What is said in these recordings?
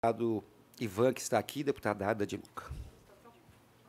deputado Ivan, que está aqui, deputada Ada de Luca.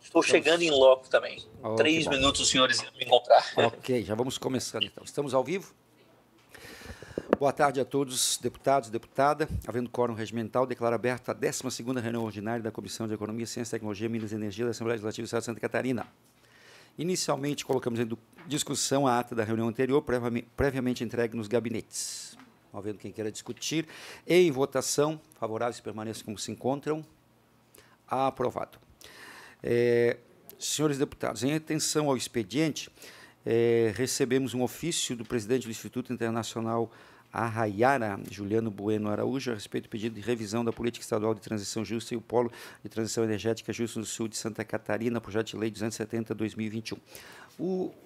Estou chegando em loco também. Oh, Três minutos os senhores me encontrar. Ok, já vamos começando então. Estamos ao vivo? Boa tarde a todos, deputados e deputada. Havendo quórum regimental, declaro aberta a 12ª reunião ordinária da Comissão de Economia, Ciência, Tecnologia, Minas e Energia da Assembleia Legislativa do Estado de Santa Catarina. Inicialmente, colocamos em discussão a ata da reunião anterior, previamente entregue nos gabinetes havendo quem queira discutir. Em votação, favoráveis permaneçam como se encontram. Aprovado. É, senhores deputados, em atenção ao expediente, é, recebemos um ofício do presidente do Instituto Internacional Arraiara, Juliano Bueno Araújo, a respeito do pedido de revisão da política estadual de transição justa e o polo de transição energética justa no sul de Santa Catarina, projeto de lei 270-2021.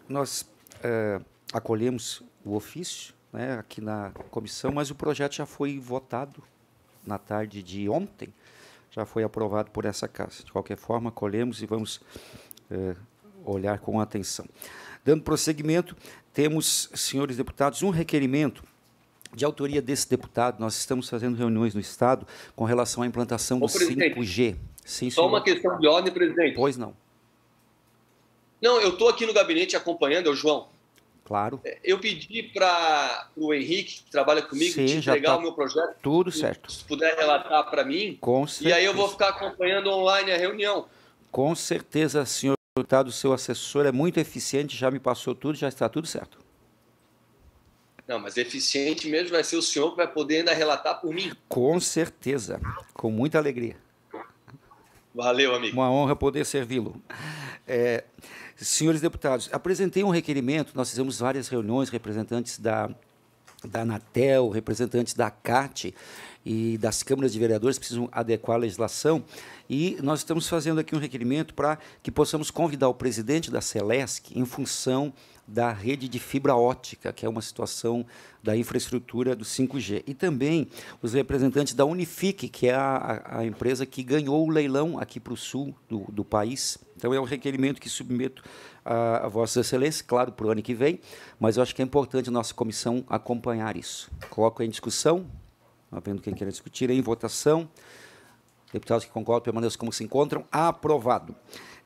Nós é, acolhemos o ofício né, aqui na comissão, mas o projeto já foi votado na tarde de ontem, já foi aprovado por essa casa. De qualquer forma, colhemos e vamos é, olhar com atenção. Dando prosseguimento, temos, senhores deputados, um requerimento de autoria desse deputado. Nós estamos fazendo reuniões no Estado com relação à implantação Ô, do presidente, 5G. Sim, só uma questão de ordem, presidente. Pois não. Não, eu estou aqui no gabinete acompanhando, é o João. Claro. É, eu pedi para o Henrique, que trabalha comigo, Sim, te entregar tá o meu projeto. Tudo certo. Se puder relatar para mim. Com certeza. E aí eu vou ficar acompanhando online a reunião. Com certeza, senhor deputado, seu assessor é muito eficiente, já me passou tudo, já está tudo certo. Não, mas eficiente mesmo vai ser o senhor que vai poder ainda relatar por mim. Com certeza, com muita alegria. Valeu, amigo. Uma honra poder servi-lo. É, Senhores deputados, apresentei um requerimento, nós fizemos várias reuniões, representantes da, da Anatel, representantes da CAT e das câmaras de vereadores precisam adequar a legislação, e nós estamos fazendo aqui um requerimento para que possamos convidar o presidente da Celesc em função da rede de fibra ótica, que é uma situação da infraestrutura do 5G. E também os representantes da Unifique, que é a, a empresa que ganhou o leilão aqui para o sul do, do, país. Então, é um requerimento que submeto a, a Vossa Excelência, claro, para o ano que vem, mas eu acho que é importante a nossa comissão acompanhar isso. Coloco em discussão, havendo tá quem queira discutir, em votação. Deputados que concordam permaneçam como se encontram. Aprovado.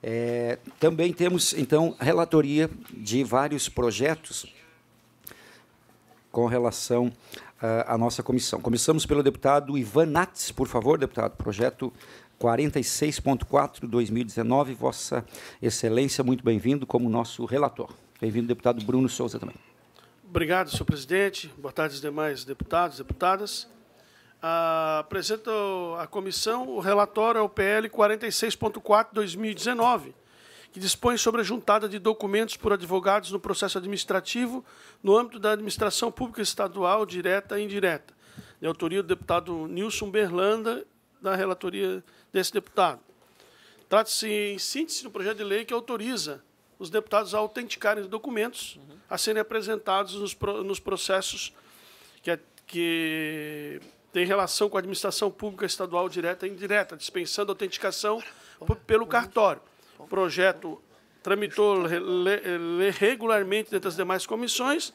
É, também temos, então, relatoria de vários projetos com relação ah, à nossa comissão. Começamos pelo deputado Ivan Nats, por favor, deputado, projeto 46.4 2019. Vossa Excelência, muito bem-vindo como nosso relator. Bem-vindo, deputado Bruno Souza também. Obrigado, senhor presidente. Boa tarde, demais deputados, deputadas apresento à comissão o relatório ao PL 46.4/2019, que dispõe sobre a juntada de documentos por advogados no processo administrativo no âmbito da administração pública estadual direta e indireta, de autoria do deputado Nilson Berlanda, da relatoria desse deputado. Trata-se, em síntese, do projeto de lei que autoriza os deputados a autenticarem os documentos a serem apresentados nos, nos processos que, que tem relação com a administração pública estadual direta e indireta, dispensando autenticação pelo cartório. O projeto tramitou regularmente dentro das demais comissões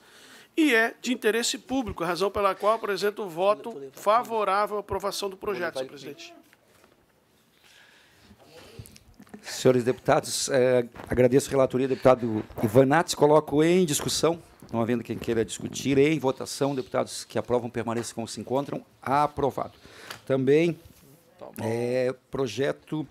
e é de interesse público, razão pela qual apresento o voto favorável à aprovação do projeto, senhor presidente. Senhores deputados, eh, agradeço a relatoria do deputado Nats, coloco em discussão não havendo quem queira discutir, em votação, deputados que aprovam permaneçam como se encontram. Aprovado. Também tá é, projeto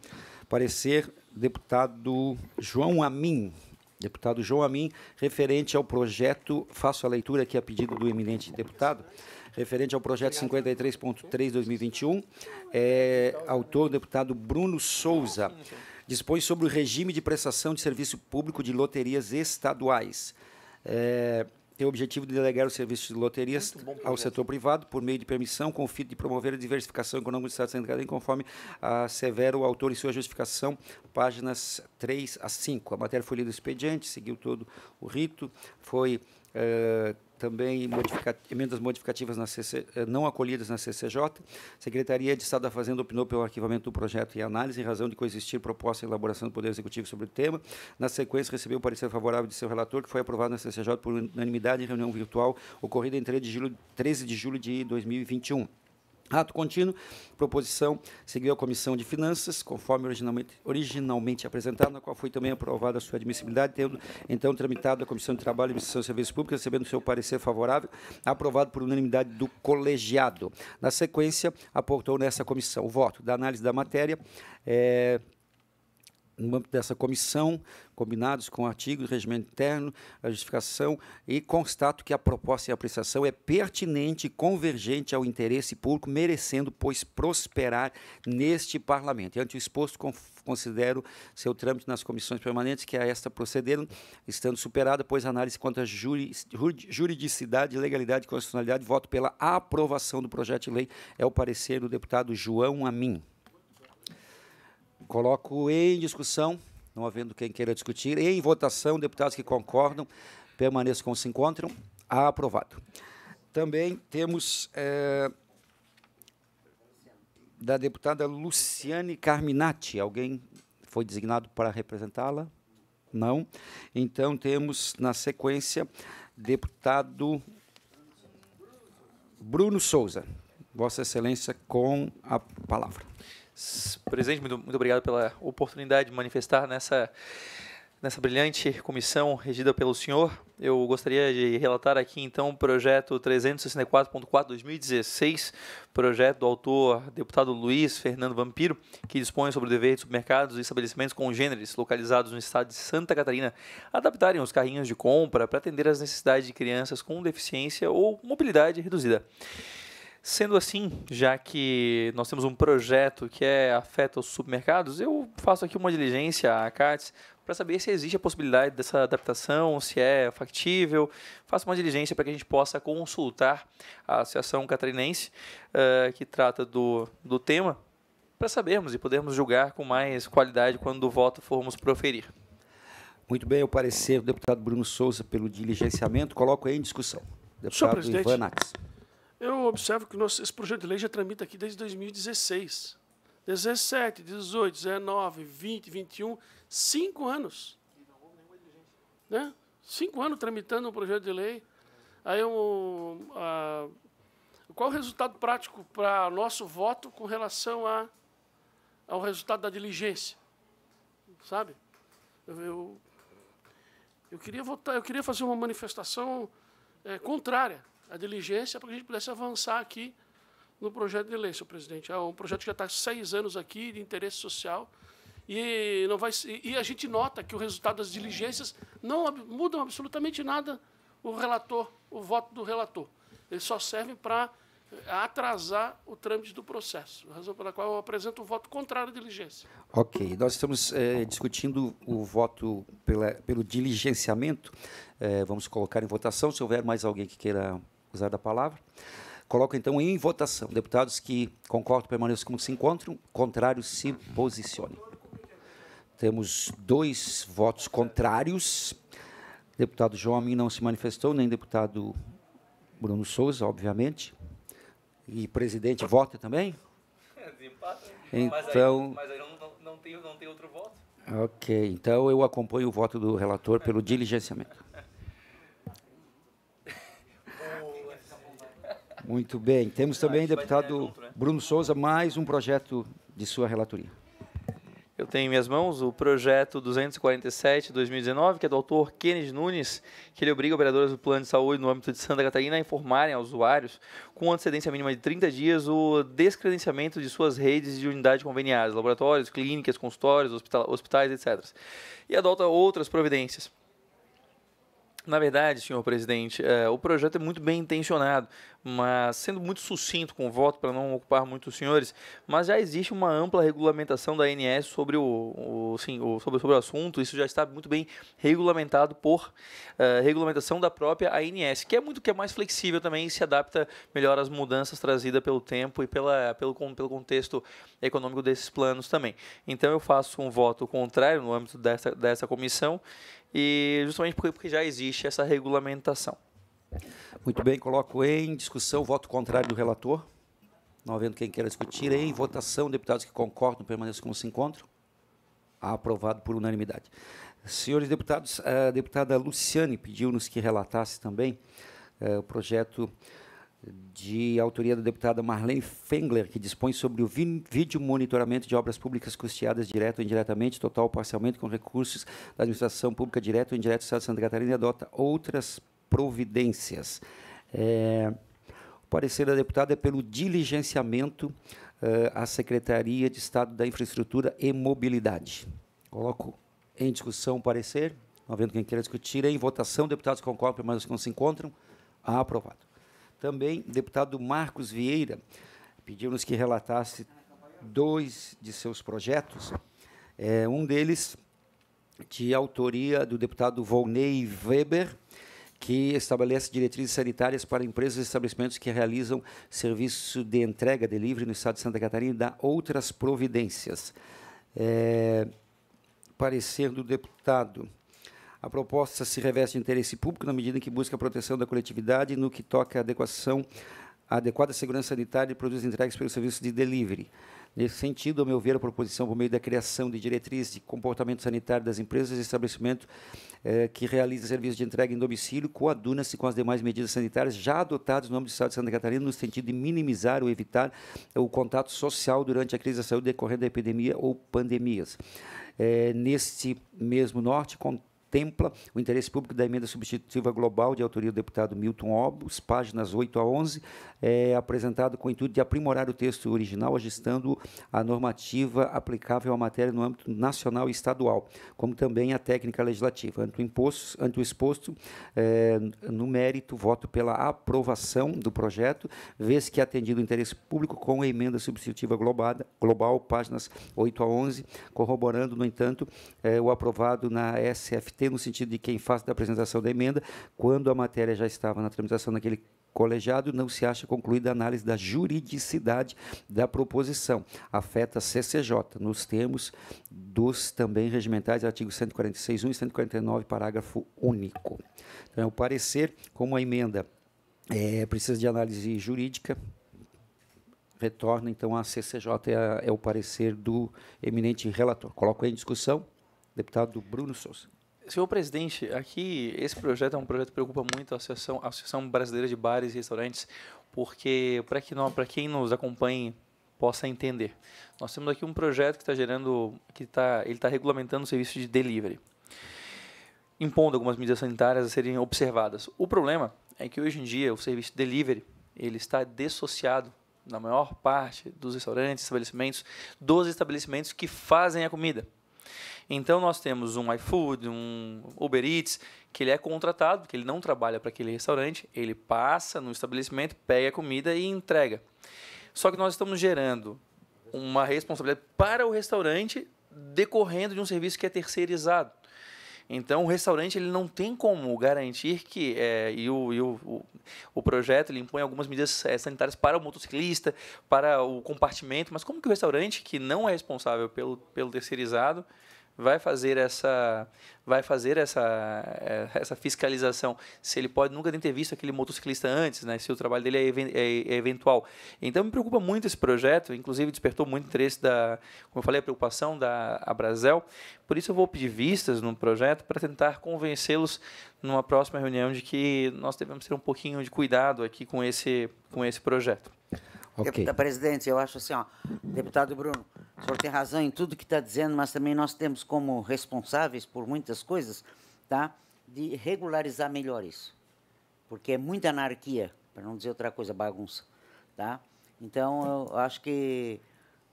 parecer deputado João Amin. Deputado João Amin, referente ao projeto, faço a leitura aqui a pedido do eminente deputado, referente ao projeto 53.3-2021, é, autor deputado Bruno Souza, dispõe sobre o regime de prestação de serviço público de loterias estaduais. É, tem o objetivo de delegar os serviços de loterias ao setor privado por meio de permissão com o fim de promover a diversificação econômica do Estado de Central, conforme assevera o autor em sua justificação, páginas 3 a 5. A matéria foi lida expediente, seguiu todo o rito, foi eh, também emendas modificativas CC, eh, não acolhidas na CCJ. A Secretaria de Estado da Fazenda opinou pelo arquivamento do projeto e análise em razão de coexistir proposta e elaboração do Poder Executivo sobre o tema. Na sequência, recebeu o parecer favorável de seu relator, que foi aprovado na CCJ por unanimidade em reunião virtual ocorrida em 13 de julho de 2021. Ato contínuo, proposição seguiu a Comissão de Finanças, conforme originalmente, originalmente apresentada, na qual foi também aprovada a sua admissibilidade, tendo então tramitado a Comissão de Trabalho, Administração e Serviços Públicos, recebendo seu parecer favorável, aprovado por unanimidade do colegiado. Na sequência, aportou nessa comissão o voto da análise da matéria, é, no âmbito dessa comissão, combinados com o artigo do regimento interno, a justificação, e constato que a proposta e a apreciação é pertinente e convergente ao interesse público, merecendo, pois, prosperar neste Parlamento. E, ante o exposto, considero seu trâmite nas comissões permanentes, que a esta procederam, estando superada, pois análise quanto à juridicidade, legalidade e constitucionalidade, voto pela aprovação do projeto de lei. É o parecer do deputado João Amin. Coloco em discussão, não havendo quem queira discutir, em votação, deputados que concordam, permaneçam como se encontram, aprovado. Também temos é, da deputada Luciane Carminati. Alguém foi designado para representá-la? Não. Então temos na sequência deputado Bruno Souza. Vossa Excelência com a palavra. Presidente, muito, muito obrigado pela oportunidade de manifestar nessa, nessa brilhante comissão regida pelo senhor. Eu gostaria de relatar aqui então o projeto 364.4/2016, projeto do autor deputado Luiz Fernando Vampiro, que dispõe sobre o dever de supermercados e estabelecimentos congêneres localizados no estado de Santa Catarina adaptarem os carrinhos de compra para atender às necessidades de crianças com deficiência ou mobilidade reduzida. Sendo assim, já que nós temos um projeto que é afeta os supermercados, eu faço aqui uma diligência à CATS para saber se existe a possibilidade dessa adaptação, se é factível. Faço uma diligência para que a gente possa consultar a Associação Catarinense, uh, que trata do, do tema, para sabermos e podermos julgar com mais qualidade quando o voto formos proferir. Muito bem, o parecer do deputado Bruno Souza pelo diligenciamento, coloco aí em discussão. Deputado Senhor Ivan Nax. Eu observo que nosso, esse projeto de lei já tramita aqui desde 2016. 17, 18, 19, 20, 21, cinco anos. Né? Cinco anos tramitando um projeto de lei. Aí um, a, ah, qual o resultado prático para nosso voto com relação a, ao resultado da diligência? Sabe? Eu, eu, eu queria votar, eu queria fazer uma manifestação é, contrária a diligência para que a gente pudesse avançar aqui no projeto de lei, senhor presidente. É um projeto que já está seis anos aqui de interesse social e não vai e a gente nota que o resultado das diligências não mudam absolutamente nada o relator, o voto do relator. Eles só servem para atrasar o trâmite do processo, razão pela qual eu apresento o voto contrário à diligência. Ok, nós estamos é, discutindo o voto pela, pelo diligenciamento. É, vamos colocar em votação. Se houver mais alguém que queira usar da palavra. Coloco então em votação. Deputados que concordam permaneçam como se encontram, contrários se posicionem. Temos dois votos contrários. Deputado João Amin não se manifestou, nem deputado Bruno Souza, obviamente. E presidente vota também? Então, mas aí, mas aí não, não, tem, não tem outro voto. Ok, então eu acompanho o voto do relator pelo diligenciamento. Muito bem. Temos também, deputado junto, né? Bruno Souza, mais um projeto de sua relatoria. Eu tenho em minhas mãos o projeto 247-2019, que é do autor Kennedy Nunes, que ele obriga operadoras do plano de saúde no âmbito de Santa Catarina a informarem aos usuários, com antecedência mínima de 30 dias, o descredenciamento de suas redes de unidades conveniadas, laboratórios, clínicas, consultórios, hospitais, etc. E adota outras providências. Na verdade, senhor presidente, eh, o projeto é muito bem intencionado, mas sendo muito sucinto com o voto para não ocupar muito os senhores, mas já existe uma ampla regulamentação da ANS sobre o, o, sim, o sobre, sobre o assunto, isso já está muito bem regulamentado por uh, regulamentação da própria ANS, que é muito que é mais flexível também e se adapta melhor às mudanças trazidas pelo tempo e pela, pelo, pelo contexto econômico desses planos também. Então eu faço um voto contrário no âmbito dessa, dessa comissão e justamente porque, porque já existe essa regulamentação. Muito bem, coloco em discussão o voto contrário do relator. Não havendo quem queira discutir, em votação, deputados que concordam permaneçam como se encontram. Aprovado por unanimidade. Senhores deputados, a deputada Luciane pediu-nos que relatasse também eh, o projeto de autoria da deputada Marlene Fengler, que dispõe sobre o vídeo monitoramento de obras públicas custeadas direto ou indiretamente, total ou parcialmente, com recursos da administração pública direto ou indireto do Estado de Santa Catarina e adota outras providências. É, o parecer da deputada é pelo diligenciamento eh, à Secretaria de Estado da Infraestrutura e Mobilidade. Coloco em discussão o parecer. Não havendo quem queira discutir, em votação, deputados concordam, permaneçam que não se encontram. Aprovado. Também, deputado Marcos Vieira pediu-nos que relatasse dois de seus projetos. É, um deles, de autoria do deputado Volney Weber, que estabelece diretrizes sanitárias para empresas e estabelecimentos que realizam serviço de entrega, delivery no estado de Santa Catarina e dá outras providências. É, parecer do deputado. A proposta se reveste de interesse público na medida em que busca a proteção da coletividade no que toca à adequação à adequada segurança sanitária de produtos entregues pelo serviço de delivery. Nesse sentido, ao meu ver, a proposição por meio da criação de diretrizes de comportamento sanitário das empresas e estabelecimentos eh, é, que realizam serviços de entrega em domicílio coaduna-se com as demais medidas sanitárias já adotadas no âmbito do Estado de Santa Catarina no sentido de minimizar ou evitar o contato social durante a crise da saúde decorrente da epidemia ou pandemias. É, neste mesmo norte, contempla o interesse público da emenda substitutiva global de autoria do deputado Milton Obos, páginas 8 a 11, é, apresentado com o intuito de aprimorar o texto original, ajustando a normativa aplicável à matéria no âmbito nacional e estadual, como também a técnica legislativa. Ante o, imposto, ante o exposto, é, no mérito, voto pela aprovação do projeto, vez que atendido o interesse público com a emenda substitutiva global, páginas 8 a 11, corroborando, no entanto, é, o aprovado na SFT ter no sentido de quem faz da apresentação da emenda, quando a matéria já estava na tramitação naquele colegiado, não se acha concluída a análise da juridicidade da proposição. Afeta a CCJ, nos termos dos também regimentais, artigos 146.1 e 149, parágrafo único. Então, é o parecer, como a emenda é, precisa de análise jurídica, retorna, então, a CCJ, é, é o parecer do eminente relator. Coloco em discussão, deputado Bruno Souza. Senhor presidente, aqui esse projeto é um projeto que preocupa muito a Associação, a Associação Brasileira de Bares e Restaurantes, porque para que para quem nos acompanhe possa entender, nós temos aqui um projeto que está gerando, que está, ele está regulamentando o serviço de delivery, impondo algumas medidas sanitárias a serem observadas. O problema é que hoje em dia o serviço de delivery ele está dissociado na maior parte dos restaurantes, estabelecimentos, dos estabelecimentos que fazem a comida. Então nós temos um iFood, um Uber Eats, que ele é contratado, que ele não trabalha para aquele restaurante, ele passa no estabelecimento, pega a comida e entrega. Só que nós estamos gerando uma responsabilidade para o restaurante decorrendo de um serviço que é terceirizado. Então, o restaurante ele não tem como garantir que. É, e o, e o, o, o, projeto ele impõe algumas medidas é, sanitárias para o motociclista, para o compartimento, mas como que o restaurante, que não é responsável pelo, pelo terceirizado, vai fazer essa vai fazer essa é, essa fiscalização se ele pode nunca ter visto aquele motociclista antes né se o trabalho dele é, é, é eventual então me preocupa muito esse projeto inclusive despertou muito interesse da como eu falei a preocupação da Abrazel por isso eu vou pedir vistas no projeto para tentar convencê-los numa próxima reunião de que nós devemos ter um pouquinho de cuidado aqui com esse com esse projeto okay. Deputado, presidente eu acho assim ó deputado Bruno o senhor tem razão em tudo que está dizendo, mas também nós temos como responsáveis por muitas coisas, tá? De regularizar melhor isso. Porque é muita anarquia, para não dizer outra coisa, bagunça, tá? Então, eu acho que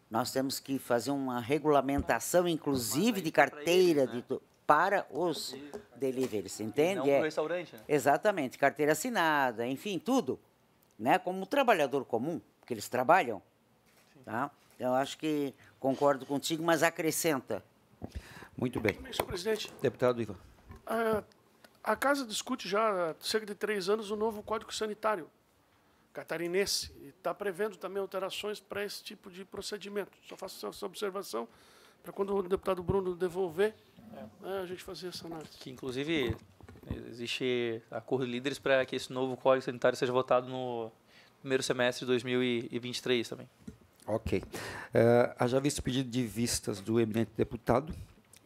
nós temos que fazer uma regulamentação, inclusive, de carteira de para os deliveries, entende? Não é. restaurante, né? Exatamente, carteira assinada, enfim, tudo, né? Como trabalhador comum, porque eles trabalham, Sim. tá? Eu acho que concordo contigo, mas acrescenta. Muito bem. É é, senhor presidente. Deputado Ivan. A, ah, a Casa discute já há cerca de três anos o novo Código Sanitário catarinense e está prevendo também alterações para esse tipo de procedimento. Só faço essa observação para quando o deputado Bruno devolver, é. a gente fazer essa análise. Que, inclusive, existe acordo de líderes para que esse novo Código Sanitário seja votado no primeiro semestre de 2023 também. Ok. Uh, haja visto o pedido de vistas do eminente deputado,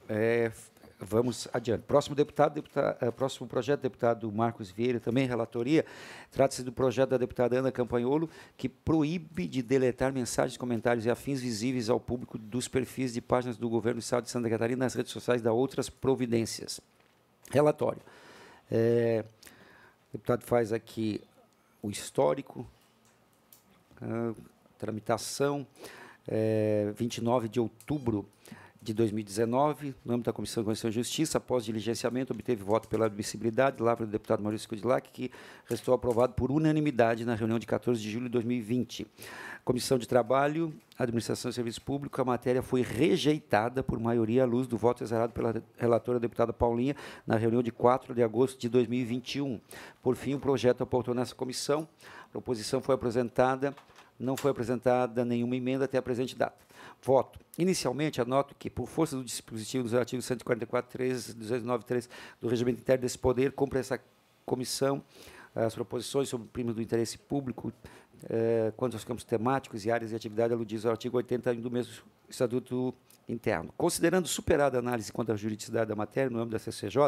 é, vamos adiante. Próximo deputado, deputado, eh, próximo projeto, deputado Marcos Vieira, também relatoria. Trata-se do projeto da deputada Ana Campanholo, que proíbe de deletar mensagens, comentários e afins visíveis ao público dos perfis de páginas do governo do Estado de Santa Catarina nas redes sociais da outras providências. Relatório. É, o deputado faz aqui o histórico. Uh, tramitação, é, eh, 29 de outubro de 2019, no âmbito da Comissão de Constituição e Justiça, após diligenciamento, obteve voto pela admissibilidade, lá pelo deputado Maurício Kudilac, que restou aprovado por unanimidade na reunião de 14 de julho de 2020. Comissão de Trabalho, Administração e Serviço Público, a matéria foi rejeitada por maioria à luz do voto exarado pela relatora deputada Paulinha na reunião de 4 de agosto de 2021. Por fim, o projeto aportou nessa comissão. A proposição foi apresentada não foi apresentada nenhuma emenda até a presente data. Voto. Inicialmente, anoto que, por força do dispositivo dos artigos 144.3 e 209.3 do Regimento Interno desse Poder, cumpre essa comissão eh, as proposições sobre o primo do interesse público eh, quanto aos campos temáticos e áreas de atividade aludidos ao artigo 80 do mesmo Estatuto Interno. Considerando superada a análise quanto à juridicidade da matéria no âmbito da CCJ,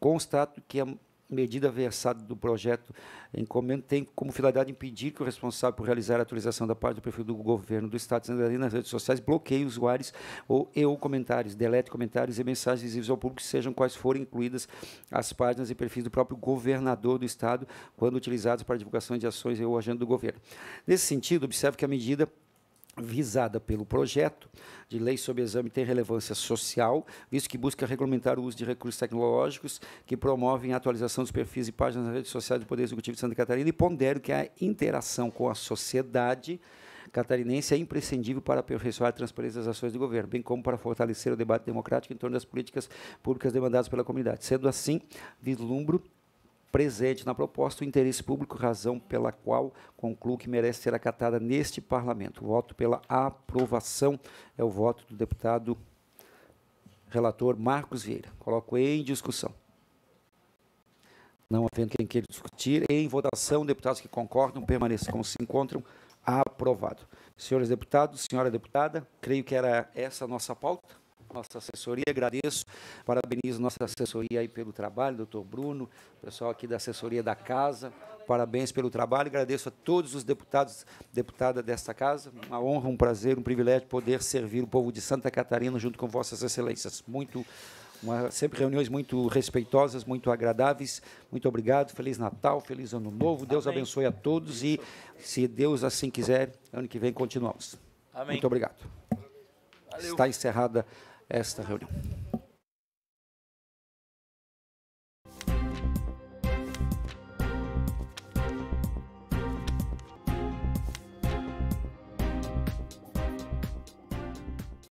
constato que a medida versada do projeto em comento tem como finalidade impedir que o responsável por realizar a atualização da página do perfil do governo do Estado de Santa Catarina nas redes sociais bloqueie usuários ou, e ou comentários, delete comentários e mensagens visíveis ao público, sejam quais forem incluídas as páginas e perfis do próprio governador do Estado, quando utilizados para divulgação de ações ou agenda do governo. Nesse sentido, observo que a medida visada pelo projeto de lei sobre exame tem relevância social, visto que busca regulamentar o uso de recursos tecnológicos que promovem a atualização dos perfis e páginas nas redes sociais do Poder Executivo de Santa Catarina e pondero que a interação com a sociedade catarinense é imprescindível para aperfeiçoar a transparência das ações do governo, bem como para fortalecer o debate democrático em torno das políticas públicas demandadas pela comunidade. Sendo assim, vislumbro presente na proposta o interesse público, razão pela qual concluo que merece ser acatada neste Parlamento. O voto pela aprovação é o voto do deputado relator Marcos Vieira. Coloco em discussão. Não havendo quem queira discutir, em votação, deputados que concordam permaneçam como se encontram. Aprovado. Senhores deputados, senhora deputada, creio que era essa a nossa pauta nossa assessoria. Agradeço, parabenizo nossa assessoria aí pelo trabalho, doutor Bruno, pessoal aqui da assessoria da casa. Parabéns pelo trabalho. Agradeço a todos os deputados, deputada desta casa. Uma honra, um prazer, um privilégio poder servir o povo de Santa Catarina junto com vossas excelências. Muito uma, sempre reuniões muito respeitosas, muito agradáveis. Muito obrigado. Feliz Natal, feliz Ano Novo. Deus abençoe a todos e, se Deus assim quiser, ano que vem continuamos. Amém. Muito obrigado. Valeu. Está encerrada esta reunião.